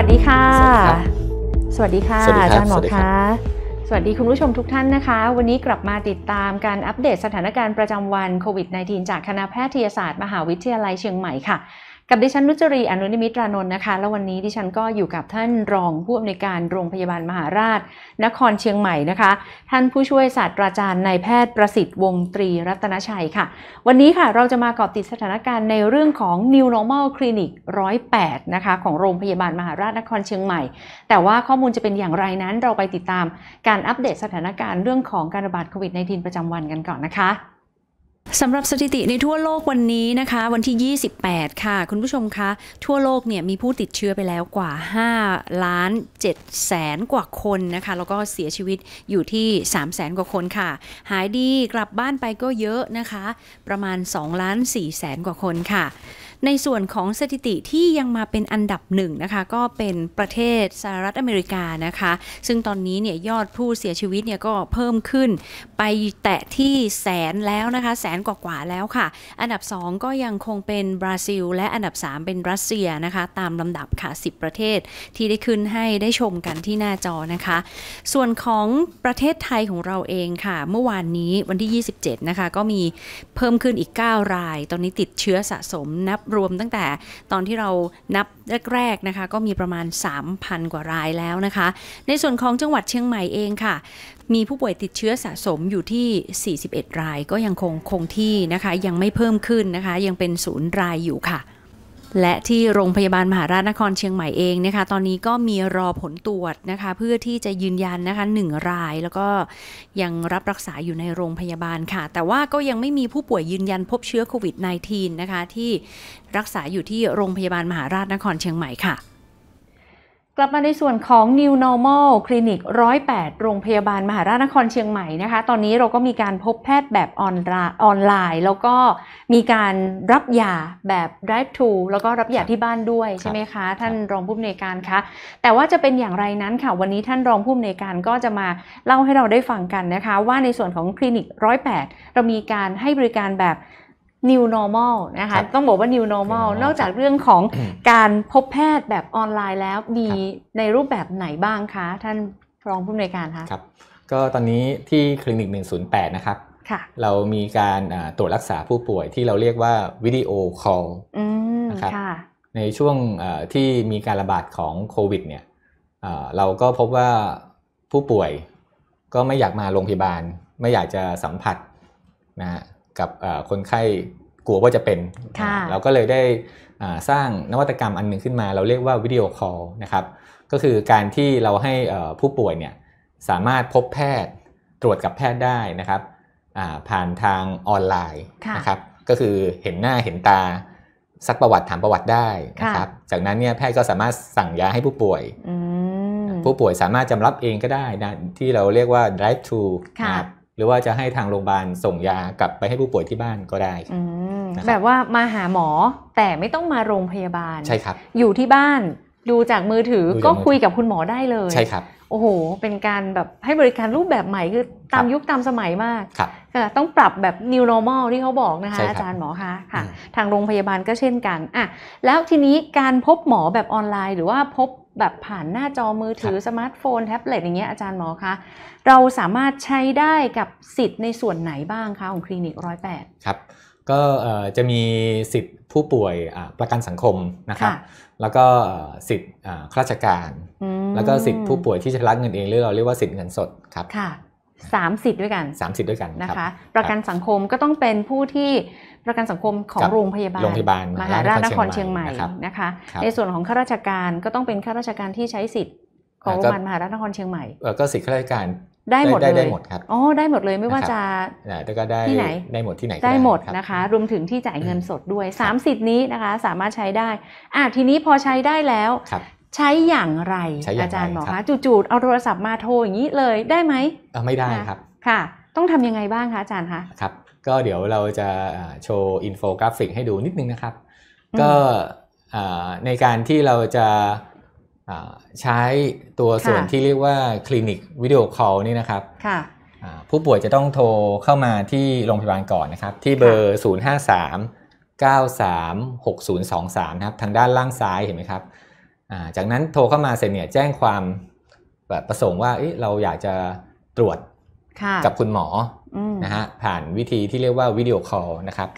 วัสดีค่ะ สวัสดีค่ะ อาจารย์หมอคะสวัสดีคุณผู้ชมทุกท่านนะคะ วันนี้กลับมาติดตามการอัปเดตสถานการณ์ประจำวันโควิด -19 จากคณะแพทยศาสตร์ มหาวิทยาลัยเชียงใหม่ค่ะกับดิฉันนุจรีอนุนิมิตรานนท์นะคะ แล้ววันนี้ดิฉันก็อยู่กับท่านรองผู้อำนวยการโรงพยาบาลมหาราชนครเชียงใหม่นะคะ ท่านผู้ช่วยศาสตราจารย์นายแพทย์ประสิทธิ์วงตรีรัตนชัยค่ะ วันนี้ค่ะเราจะมาเกาะติดสถานการณ์ในเรื่องของ New Normal Clinic 108นะคะของโรงพยาบาลมหาราชนครเชียงใหม่ แต่ว่าข้อมูลจะเป็นอย่างไรนั้นเราไปติดตามการอัปเดตสถานการณ์เรื่องของการระบาดโควิด -19 ประจำวันกันก่อนนะคะสำหรับสถิติในทั่วโลกวันนี้นะคะ วันที่ 28 ค่ะ คุณผู้ชมคะทั่วโลกเนี่ยมีผู้ติดเชื้อไปแล้วกว่า 5 ล้าน 7 แสนกว่าคนนะคะ แล้วก็เสียชีวิตอยู่ที่ 3 แสนกว่าคนค่ะ หายดีกลับบ้านไปก็เยอะนะคะ ประมาณ 2 ล้าน 4 แสนกว่าคนค่ะในส่วนของสถิติที่ยังมาเป็นอันดับหนึ่งนะคะก็เป็นประเทศสหรัฐอเมริกานะคะซึ่งตอนนี้เนี่ยยอดผู้เสียชีวิตเนี่ยก็เพิ่มขึ้นไปแตะที่แสนแล้วนะคะ แสนกว่ากว่าแล้วค่ะ อันดับ 2 ก็ยังคงเป็นบราซิล และอันดับ3เป็นรัสเซียนะคะ ตามลำดับค่ะ10 ประเทศที่ได้ขึ้นให้ได้ชมกันที่หน้าจอนะคะ ส่วนของประเทศไทยของเราเองค่ะ เมื่อวานนี้วันที่ 27นะคะก็มีเพิ่มขึ้นอีก 9 ราย ตอนนี้ติดเชื้อสะสมนับรวมตั้งแต่ตอนที่เรานับแรกๆนะคะ ก็มีประมาณ 3,000 กว่ารายแล้วนะคะ ในส่วนของจังหวัดเชียงใหม่เองค่ะ มีผู้ป่วยติดเชื้อสะสมอยู่ที่ 41 รายก็ยังคงคงที่นะคะ ยังไม่เพิ่มขึ้นนะคะ ยังเป็นศูนย์รายอยู่ค่ะและที่โรงพยาบาลมหาราชนครเชียงใหม่เองนะคะตอนนี้ก็มีรอผลตรวจนะคะเพื่อที่จะยืนยันนะคะหนึ่งรายแล้วก็ยังรับรักษาอยู่ในโรงพยาบาลค่ะแต่ว่าก็ยังไม่มีผู้ป่วยยืนยันพบเชื้อโควิด -19 นะคะที่รักษาอยู่ที่โรงพยาบาลมหาราชนครเชียงใหม่ค่ะกลับมาในส่วนของ New Normal คลินิก108 โรงพยาบาลมหาราชนครเชียงใหม่นะคะ ตอนนี้เราก็มีการพบแพทย์แบบออนไลน์ แล้วก็มีการรับยาแบบ drive to แล้วก็รับยาที่บ้านด้วยใช่ไหมคะ ท่านรองผู้อำนวยการคะ แต่ว่าจะเป็นอย่างไรนั้นค่ะ วันนี้ท่านรองผู้อำนวยการก็จะมาเล่าให้เราได้ฟังกันนะคะ ว่าในส่วนของคลินิก 108 เรามีการให้บริการแบบ new normal นะคะต้องบอกว่า new normal นอกจากเรื่องของการพบแพทย์แบบออนไลน์แล้วมีในรูปแบบไหนบ้างคะ ท่านรองผู้อำนวยการคะครับ ก็ตอนนี้ที่คลินิก 108 นะครับ เรามีการตรวจรักษาผู้ป่วยที่เราเรียกว่าวิดีโอคอลนะครับในช่วงที่มีการระบาดของโควิดเนี่ยเราก็พบว่าผู้ป่วยก็ไม่อยากมาโรงพยาบาลไม่อยากจะสัมผัสนะกับคนไข้กลัวว่าจะเป็น เราก็เลยได้สร้างนวัตกรรมอันหนึ่งขึ้นมาเราเรียกว่าวิดีโอคอลนะครับก็คือการที่เราให้ผู้ป่วยเนี่ยสามารถพบแพทย์ตรวจกับแพทย์ได้นะครับผ่านทางออนไลน์นะครับก็คือเห็นหน้าเห็นตาซักประวัติถามประวัติได้นะครับจากนั้นเนี่ยแพทย์ก็สามารถสั่งยาให้ผู้ป่วย ผู้ป่วยสามารถจำรับเองก็ได้นะที่เราเรียกว่า drive t o รหรือว่าจะให้ทางโรงพยาบาลส่งยากลับไปให้ผู้ป่วยที่บ้านก็ได้นะบแบบว่ามาหาหมอแต่ไม่ต้องมาโรงพยาบาลใช่ครับอยู่ที่บ้านดูจากมือถือ ก็คุยกับคุณหมอได้เลยใช่ครับโอ้โห เป็นการแบบให้บริการรูปแบบใหม่คือตามยุคตามสมัยมากครับต้องปรับแบบ new normal ที่เขาบอกนะคะอาจารย์หมอคะค่ะทางโรงพยาบาลก็เช่นกันอ่ะแล้วทีนี้การพบหมอแบบออนไลน์หรือว่าพบแบบผ่านหน้าจอมือถือ สมาร์ทโฟนแท็บเล็ตอย่างเงี้ยอาจารย์หมอคะเราสามารถใช้ได้กับสิทธิ์ในส่วนไหนบ้างคะของคลินิกร้อยแปดครับ ก็จะมีสิทธิ์ผู้ป่วยประกันสังคมนะครับแล้วก็สิทธิ์ข้าราชการ แล้วก็สิทธิ์ผู้ป่วยที่จะรับเงินเองหรือเราเรียกว่าสิทธิ์เงินสดครับ30ด้วยกัน30 ด้วยกันนะคะ ประกันสังคมก็ต้องเป็นผู้ที่ประกันสังคมของโรงพยาบาลโรงพยาบาล มหาราชนครเชียงใหม่นะคะ ในส่วนของข้าราชการก็ต้องเป็นข้าราชการที่ใช้สิทธิ์ ของโรงพยาบาลมหาราชนครเชียงใหม่ ก็สิทธิข้าราชการได้หมดเลยได้หมดครับอ๋อได้หมดเลยไม่ว่าจะที่ไหนได้หมดที่ไหนได้หมดนะคะ รวมถึงที่จ่ายเงินสดด้วย30นี้นะคะสามารถใช้ได้อ่ะทีนี้พอใช้ได้แล้วใช้อย่างไรอาจารย์บอกคะ จู่ๆเอาโทรศัพท์มาโทรอย่างนี้เลยได้ไหมไม่ได้ครับค่ะ ต้องทำยังไงบ้างคะอาจารย์คะ ครับ ก็เดี๋ยวเราจะโชว์อินโฟกราฟิก ให้ดูนิดนึงนะครับ ก็ในการที่เราจะใช้ตัวส่วนที่เรียกว่าคลินิกวิดีโอคอลนี่นะครับผู้ป่วยจะต้องโทรเข้ามาที่โรงพยาบาลก่อนนะครับ ที่เบอร์ 053 936023นะครับทางด้านล่างซ้ายเห็นไหมครับจากนั้นโทรเข้ามาเสร็จเนี่ยแจ้งความแบบประสงค์ว่าเราอยากจะตรวจกับคุณหมอนะฮะผ่านวิธีที่เรียกว่าวิดีโอคอลนะครับ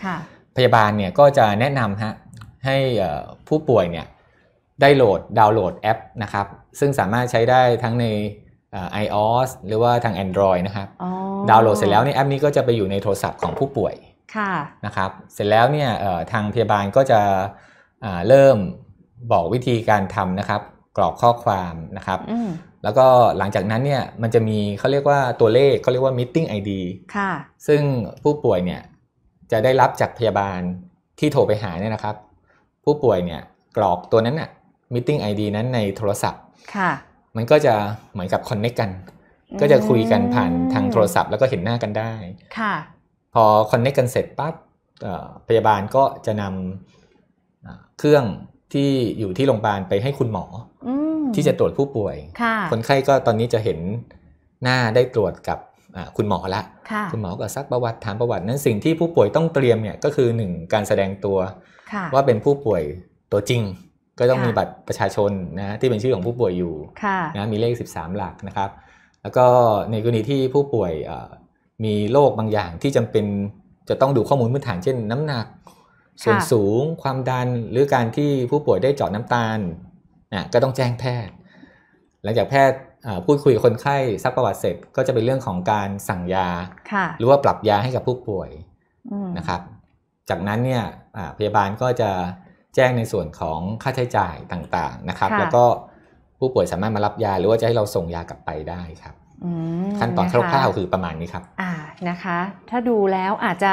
พยาบาลเนี่ยก็จะแนะนำฮะให้ผู้ป่วยเนี่ยได้โหลดดาวน์โหลดแอปนะครับซึ่งสามารถใช้ได้ทั้งใน iOS หรือว่าทาง Android นะครับดาวน์โหลดเสร็จแล้วในแอปนี้ก็จะไปอยู่ในโทรศัพท์ของผู้ป่วยนะครับเสร็จแล้วเนี่ยทางพยาบาลก็จะเริ่มบอกวิธีการทำนะครับ กรอกข้อความนะครับ แล้วก็หลังจากนั้นเนี่ยมันจะมีเขาเรียกว่าตัวเลขเขาเรียกว่า meeting ID ค่ะซึ่งผู้ป่วยเนี่ยจะได้รับจากพยาบาลที่โทรไปหาเนี่ยนะครับ ผู้ป่วยเนี่ยกรอกตัวนั้นน่ะ meeting ID นั้นในโทรศัพท์ค่ะ มันก็จะเหมือนกับคอนเนคกกันก็จะคุยกันผ่านทางโทรศัพท์แล้วก็เห็นหน้ากันได้ค่ะ พอคอนเนคกันเสร็จปั๊บพยาบาลก็จะนำเครื่องที่อยู่ที่โรงพยาบาลไปให้คุณหมออที่จะตรวจผู้ป่วยคนไข้ก็ตอนนี้จะเห็นหน้าได้ตรวจกับคุณหมอละคุณหมอก็ซักประวัติถามประวัตินั้นสิ่งที่ผู้ป่วยต้องเตรียมเนี่ยก็คือหนึ่งการแสดงตัวว่าเป็นผู้ป่วยตัวจริง ก็ต้องมีบัตรประชาชนนะที่เป็นชื่อของผู้ป่วยอยู่นะมีเลข 13 หลักนะครับ แล้วก็ในกรณีที่ผู้ป่วยมีโรคบางอย่างที่จำเป็นจะต้องดูข้อมูลพื้นฐานเช่นน้ำหนักส่วนสูงความดันหรือการที่ผู้ป่วยได้เจาะน้ำตาลนะก็ต้องแจ้งแพทย์หลังจากแพทย์พูดคุยคนไข้ซักประวัติเสร็จก็จะเป็นเรื่องของการสั่งยา หรือว่าปรับยาให้กับผู้ป่วยนะครับ จากนั้นเนี่ยพยาบาลก็จะแจ้งในส่วนของค่าใช้จ่ายต่างๆนะครับ แล้วก็ผู้ป่วยสามารถมารับยา หรือว่าจะให้เราส่งยากลับไปได้ครับขั้นตอนคร่าวๆคือประมาณนี้ครับอ่านะคะ ถ้าดูแล้วอาจจะ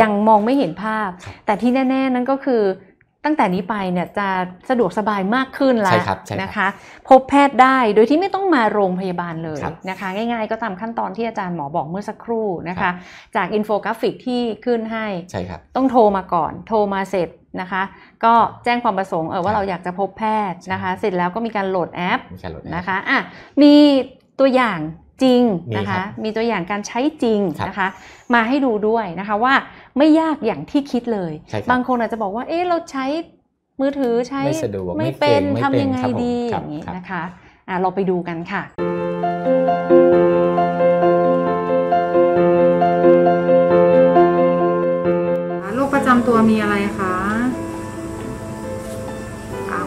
ยังมองไม่เห็นภาพ แต่ที่แน่ ๆ นั่นก็คือตั้งแต่นี้ไปเนี่ยจะสะดวกสบายมากขึ้นแล้วนะคะ พบแพทย์ได้โดยที่ไม่ต้องมาโรงพยาบาลเลยนะคะ ง่าย ๆ ก็ตามขั้นตอนที่อาจารย์หมอบอกเมื่อสักครู่นะคะ จากอินโฟกราฟิกที่ขึ้นให้ ใช่ครับ ต้องโทรมาก่อน โทรมาเสร็จนะคะ ก็แจ้งความประสงค์เออว่าเราอยากจะพบแพทย์นะคะ เสร็จแล้วก็มีการโหลดแอปนะคะอ่ะมีตัวอย่างจริงนะคะ มีตัวอย่างการใช้จริงนะคะ มาให้ดูด้วยนะคะว่าไม่ยากอย่างที่คิดเลย บางคนอาจจะบอกว่าเอ๊ะเราใช้มือถือใช้ไม่สะดวกไม่เป็นทำยังไงดีอย่างนี้นะคะเราไปดูกันค่ะโรคประจำตัวมีอะไรคะ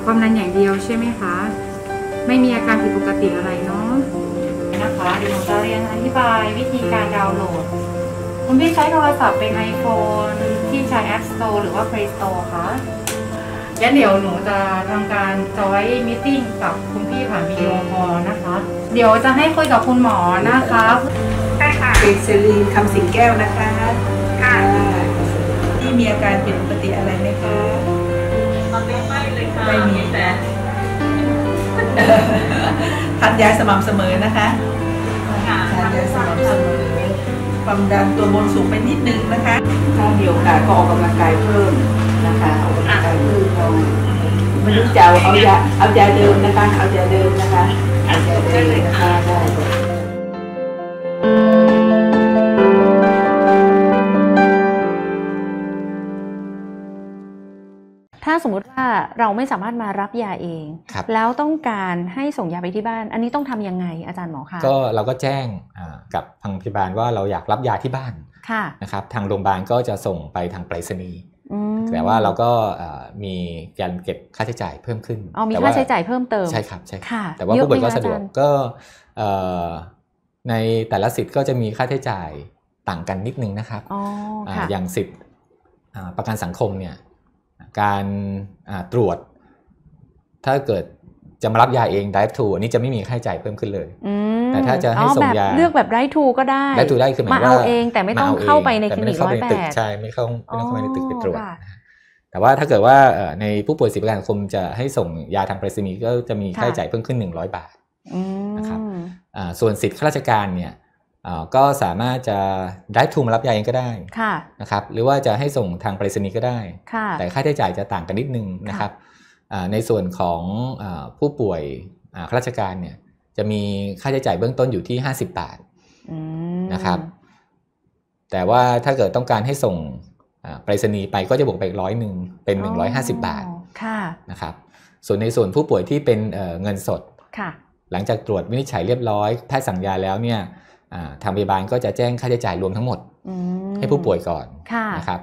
ความดันอย่างเดียวใช่ไหมคะไม่มีอาการผิดปกติอะไรเนาะคะเดี๋ยวจะเรียนอธิบายวิธีการดาวน์โหลดคุณพี่ใช้โทรศัพท์เป็น iPhone ที่ใช้ App Store หรือว่า Play Store คะงั้นเดี๋ยวหนูจะทำการจอยมิ팅กับคุณพี่ผ่านวิดีโอคอลนะคะเดี๋ยวจะให้คุยกับคุณหมอนะคะใช่ค่ะเป็นเซรีนคำสิงแก้วนะคะค่ะที่มีอาการเป็นปกติอะไรไหมคะไม่ีไม่เลยค่ะไม่มีแต่ทานยาสม่ำเสมอนะคะและสร้างมอความดันตัวบนสูงไปนิดนึงนะคะ ถ้ามีโอกาสก็ออกกำลังกายเพิ่มนะคะออกกำลังกายเพิ่มเรงไม่รู้จะเอาเอายาเอายาเดิมนะคะ เอายาเดิมนะคะเอายาเดิมนะคะได้สมมุติว่าเราไม่สามารถมารับยาเอง แล้วต้องการให้ส่งยาไปที่บ้าน อันนี้ต้องทํำยังไงอาจารย์หมอคะก็เราก็แจ้งกับทางพยาบาลว่าเราอยากรับยาที่บ้านะนะครับทางโรงพยาบาลก็จะส่งไปทางไปรษณีย์แต่ว่าเราก็มีการเก็บค่าใช้จ่ายเพิ่มขึ้นอ๋มีค่าใช้จ่ายเพิ่มเติมใช่ครับใช่ค่ะแต่ว่าผู้บรวโก็สะดวกก็ในแต่ละสิทธิ์ก็จะมีค่าใช้จ่ายต่างกันนิดนึงนะครับออย่างสิทธิ์ประกันสังคมเนี่ยการตรวจ ถ้าเกิดจะมารับยาเอง drive to อันนี้จะไม่มีค่าใช้จ่ายเพิ่มขึ้นเลยแต่ถ้าจะให้ส่งยาเลือกแบบ drive to ก็ได้ drive to ได้คือมาเอาเองแต่ไม่ต้องเข้าไปในคลินิกร้อยแปดใช่ไม่เข้าไม่ต้องเข้าไปในตึกไปตรวจ แต่ว่าถ้าเกิดว่าในผู้ป่วยสิบประการคมจะให้ส่งยาทางไปรษณีย์ก็จะมีค่าใช้จ่ายเพิ่มขึ้นหนึ่งร้อยบาทนะครับส่วนสิทธิข้าราชการเนี่ยก็สามารถจะ drive to มารับยาเองก็ได้นะครับหรือว่าจะให้ส่งทางไปรษณีย์ก็ได้แต่ค่าใช้จ่ายจะต่างกันนิดนึงนะครับในส่วนของผู้ป่วยข้าราชการเนี่ยจะมีค่าใช้จ่ายเบื้องต้นอยู่ที่50บาทนะครับแต่ว่าถ้าเกิดต้องการให้ส่งไปรษณีย์ไปก็จะบวกไปร้อยหนึ่งเป็น150บาทนะครับส่วนในส่วนผู้ป่วยที่เป็นเงินสดหลังจากตรวจวินิจฉัยเรียบร้อยแพทย์สั่งยาแล้วเนี่ยทางพยาบาลก็จะแจ้งค่าใช้จ่ายรวมทั้งหมดให้ผู้ป่วยก่อนะนะครับ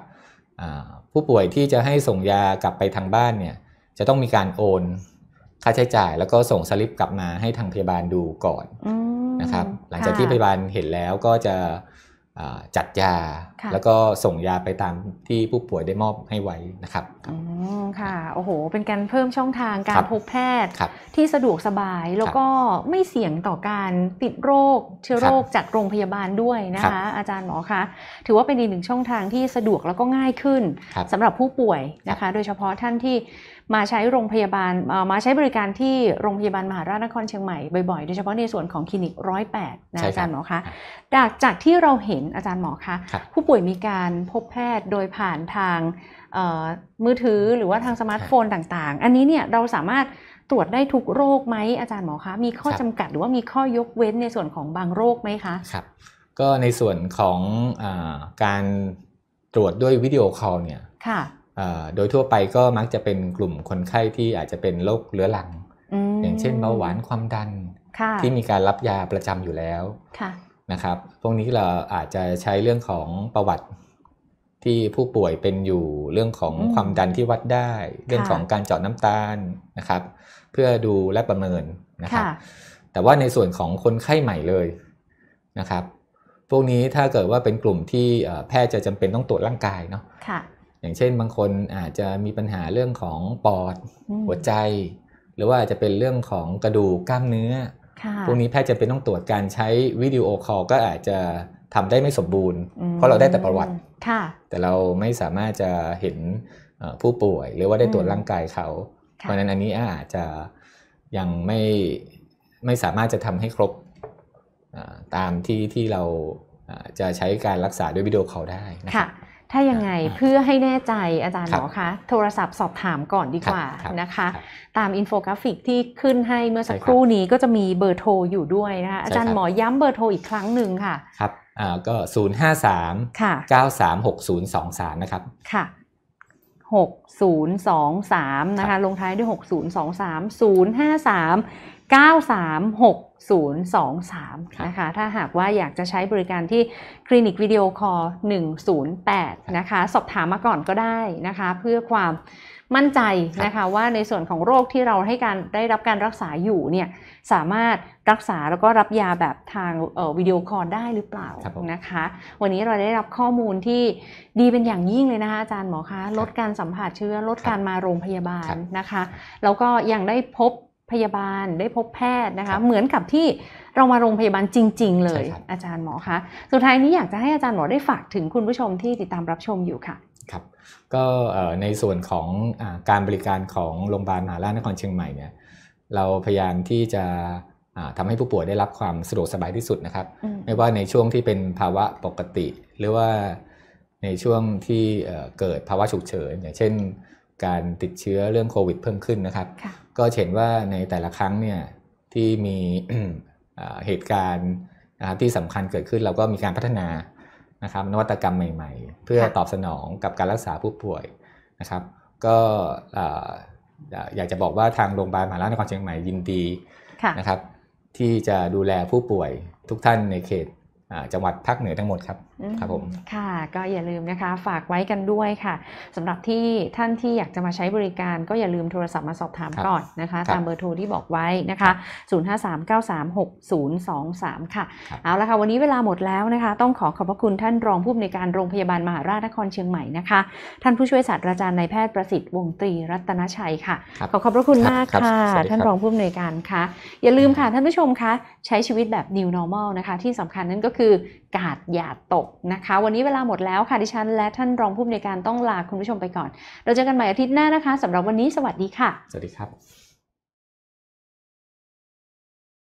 ผู้ป่วยที่จะให้ส่งยากลับไปทางบ้านเนี่ยจะต้องมีการโอน ค่าใช้จ่าย แล้วก็ส่งสลิปกลับมาให้ทางพยาบาลดูก่อนนะครับ หลังจากที่พยาบาลเห็นแล้วก็จะจัดยาแล้วก็ส่งยาไปตามที่ผู้ป่วยได้มอบให้ไว้นะครับค่ะ โอ้โห เป็นการเพิ่มช่องทางการพบแพทย์ ที่สะดวกสบายแล้วก็ไม่เสี่ยงต่อการติดโรค เชื้อโรคจากโรงพยาบาลด้วยนะคะ อาจารย์หมอคะถือว่าเป็นอีกหนึ่งช่องทางที่สะดวกแล้วก็ง่ายขึ้น สำหรับผู้ป่วยนะคะโดยเฉพาะท่านที่มาใช้โรงพยาบาลมาใช้บริการที่โรงพยาบาลมหาราชนครเชียงใหม่บ่อยๆโดยเฉพาะในส่วนของคลินิกร้อยแปดนะ อาจารย์หมอคะจากจากที่เราเห็นอาจารย์หมอคะผู้ป่วยมีการพบแพทย์โดยผ่านทางมือถือหรือว่าทางสมาร์ทโฟนต่างๆ อันนี้เนี่ยเราสามารถตรวจได้ทุกโรคไหมอาจารย์หมอคะ มีข้อจำกัดหรือว่ามีข้อยกเว้นในส่วนของบางโรคไหมคะครับก็ในส่วนของอการตรวจด้วยวิดีโอคอลเนี่ยค่ะโดยทั่วไปก็มักจะเป็นกลุ่มคนไข้ที่อาจจะเป็นโรคเรื้อรัง อย่างเช่นเบาหวานความดัน ที่มีการรับยาประจำอยู่แล้วนะครับพวกนี้เราอาจจะใช้เรื่องของประวัติที่ผู้ป่วยเป็นอยู่เรื่องของความดันที่วัดได้ เรื่องของการเจาะน้ำตาลนะครับ เพื่อดูและประเมินนะครับแต่ว่าในส่วนของคนไข้ใหม่เลยนะครับ พวกนี้ถ้าเกิดว่าเป็นกลุ่มที่แพทย์จะจำเป็นต้องตรวจร่างกายเนาะะอย่างเช่นบางคนอาจจะมีปัญหาเรื่องของปอดหัวใจ หรือว่าจะเป็นเรื่องของกระดูกกล้ามเนื้อ พวกนี้แพทย์จะเป็นต้องตรวจการใช้วิดีโอคอลก็อาจจะทำได้ไม่สมบูรณ์ เพราะเราได้แต่ประวัติ แต่เราไม่สามารถจะเห็นผู้ป่วย หรือว่าได้ตรวจร่างกายเขา เพราะนั้นอันนี้อาจจะยังไม่ไม่สามารถจะทำให้ครบตามที่ที่เราจะใช้การรักษาด้วยวิดีโอคอลได้ค่ะ ถ้ายังไงเพื่อให้แน่ใจอาจารย์หมอคะ โทรศัพท์สอบถามก่อนดีกว่านะคะ ตามอินโฟกราฟิกที่ขึ้นให้เมื่อสักครู่นี้ก็จะมีเบอร์โทรอยู่ด้วยนะคะอาจารย์หมอย้ำเบอร์โทรอีกครั้งหนึ่งค่ะครับอ่าก็ศูนย์ห้าสามเก้าสามหกศูนย์สองสามนะครับค่ะหกศูนย์สองสามนะคะลงท้ายด้วยหกศูนย์สองสามศูนย์ห้าสามเก้าสามหกศูนย์สองสามนะคะถ้าหากว่าอยากจะใช้บริการที่คลินิกวิดีโอคอลหนึ่งศูนย์แปดนะคะ สอบถามมาก่อนก็ได้นะคะเพื่อความมั่นใจนะคะว่าในส่วนของโรคที่เราให้การได้รับการรักษาอยู่เนี่ยสามารถรักษาแล้วก็รับยาแบบทางวิดีโอคอลได้หรือเปล่านะคะ วันนี้เราได้รับข้อมูลที่ดีเป็นอย่างยิ่งเลยนะคะอาจารย์หมอคะลดการสัมผัสเชื้อลดการมาโรงพยาบาลนะคะแล้วก็ยังได้พบพยาบาลได้พบแพทย์นะคะ เหมือนกับที่เรามาโรงพยาบาลจริงๆเลย อาจารย์หมอคะสุดท้ายนี้อยากจะให้อาจารย์หมอได้ฝากถึงคุณผู้ชมที่ติดตามรับชมอยู่ค่ะครับก็ในส่วนของอการบริการของโรงพยาบาลมหาราชนครเชียงใหม่เนี่ยเราพยายามที่จะทำให้ผู้ป่วยได้รับความสะดวกสบายที่สุดนะครับไม่ว่าในช่วงที่เป็นภาวะปกติ หรือว่าในช่วงที่เกิดภาวะฉุกเฉินอย่างเช่นการติดเชื้อเรื่องโควิดเพิ่มขึ้นนะครับก็เห็นว่าในแต่ละครั้งเนี่ยที่มีเหตุการณ์ที่สำคัญเกิดขึ้น เราก็มีการพัฒนานะครับนวัตกรรมใหม่ๆ เพื่อตอบสนองกับการรักษาผู้ป่วยนะครับก็อยากจะบอกว่าทางโรงพยาบาลมหาราชนครเชียงใหม่ยินดีนะครับที่จะดูแลผู้ป่วยทุกท่านในเขตจังหวัดภาคเหนือทั้งหมดครับครับผมค่ะก็อย่าลืมนะคะฝากไว้กันด้วยค่ะ สำหรับที่ท่านที่อยากจะมาใช้บริการ ก็อย่าลืมโทรศัพท์มาสอบถามก่อนนะคะตามเบอร์โทรที่บอกไว้นะคะ0 5 3 9 3 6 0 2 3ค่ะเอาละค่ะ วันนี้เวลาหมดแล้วนะคะ ต้องขอขอบพระคุณท่านรองผู้อำนวยการโรงพยาบาลมหาราชนครเชียงใหม่นะคะ ท่านผู้ช่วยศาสตราจารย์นายแพทย์ประสิทธิ์วงตรีรัตนชัยค่ะขอขอบพระคุณมากค่ะท่านรองผู้อำนวยการคะอย่าลืมค่ะท่านผู้ชมคะใช้ชีวิตแบบ new normal นะคะ ที่สำคัญนั่นก็คือือกาดอย่าตก นะคะ วันนี้เวลาหมดแล้วค่ะ ดิฉันและท่านรองผู้อำนวยการต้องลาคุณผู้ชมไปก่อน เราเจอกันใหม่อาทิตย์หน้านะคะสำหรับวันนี้สวัสดีค่ะ สวัสดีครับ